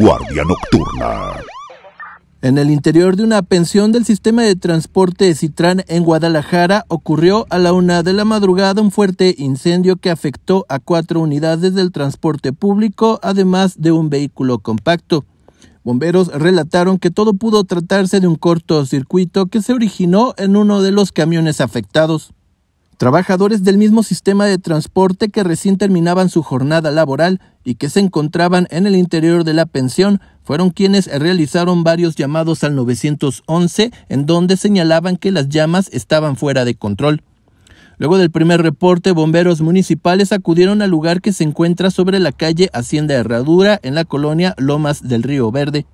Guardia Nocturna. En el interior de una pensión del sistema de transporte Citrán en Guadalajara ocurrió a la una de la madrugada un fuerte incendio que afectó a cuatro unidades del transporte público, además de un vehículo compacto. Bomberos relataron que todo pudo tratarse de un cortocircuito que se originó en uno de los camiones afectados trabajadores del mismo sistema de transporte que recién terminaban su jornada laboral y que se encontraban en el interior de la pensión fueron quienes realizaron varios llamados al 911 en donde señalaban que las llamas estaban fuera de control. Luego del primer reporte, bomberos municipales acudieron al lugar que se encuentra sobre la calle Hacienda Herradura en la colonia Lomas del Río Verde.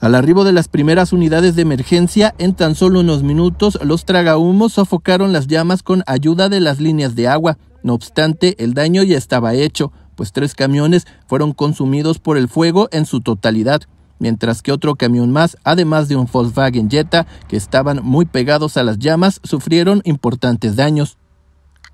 Al arribo de las primeras unidades de emergencia, en tan solo unos minutos, los tragahumos sofocaron las llamas con ayuda de las líneas de agua. No obstante, el daño ya estaba hecho, pues tres camiones fueron consumidos por el fuego en su totalidad, mientras que otro camión más, además de un Volkswagen Jetta, que estaban muy pegados a las llamas, sufrieron importantes daños.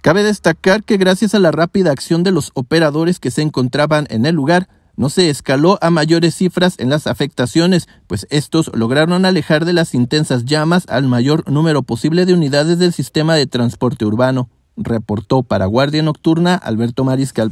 Cabe destacar que gracias a la rápida acción de los operadores que se encontraban en el lugar, no se escaló a mayores cifras en las afectaciones, pues estos lograron alejar de las intensas llamas al mayor número posible de unidades del sistema de transporte urbano, reportó para Guardia Nocturna Alberto Mariscal.